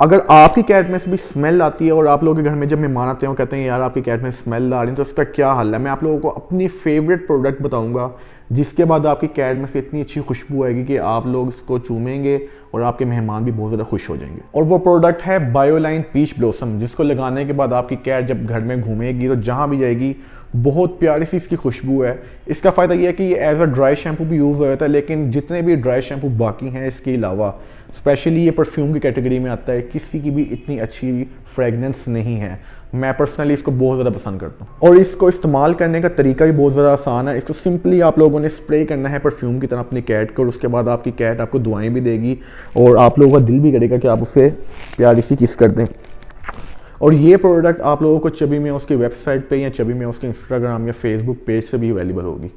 अगर आपकी कैट में से भी स्मेल आती है और आप लोगों के घर में जब मेहमान आते हैं कहते हैं यार आपकी कैट में स्मेल आ रही है तो इसका क्या हल है मैं आप लोगों को अपनी फेवरेट प्रोडक्ट बताऊंगा जिसके बाद आपकी कैट में से इतनी अच्छी खुशबू आएगी कि आप लोग इसको चूमेंगे और आपके मेहमान भी बहुत ज़्यादा खुश हो जाएंगे और वो प्रोडक्ट है बायोलाइन पीच ब्लॉसम जिसको लगाने के बाद आपकी कैट जब घर में घूमेगी तो जहाँ भी जाएगी बहुत प्यारी सी इसकी खुशबू है इसका फ़ायदा यह है कि ये एज अ ड्राई शैम्पू भी यूज़ हो जाता है लेकिन जितने भी ड्राई शैम्पू बाकी हैं इसके अलावा स्पेशली ये परफ्यूम की कैटेगरी में आता है किसी की भी इतनी अच्छी फ्रेगनेंस नहीं है मैं पर्सनली इसको बहुत ज़्यादा पसंद करता हूँ और इसको इस्तेमाल करने का तरीका भी बहुत ज़्यादा आसान है इसको सिंपली आप लोगों ने स्प्रे करना है परफ्यूम की तरह अपनी कैट को और उसके बाद आपकी कैट आपको दुआएं भी देगी और आप लोगों का दिल भी करेगा कि आप उसे प्यारी सी किस कर दें और ये प्रोडक्ट आप लोगों को चबी में उसकी वेबसाइट पे या चबी में उसके इंस्टाग्राम या फेसबुक पेज से भी अवेलेबल होगी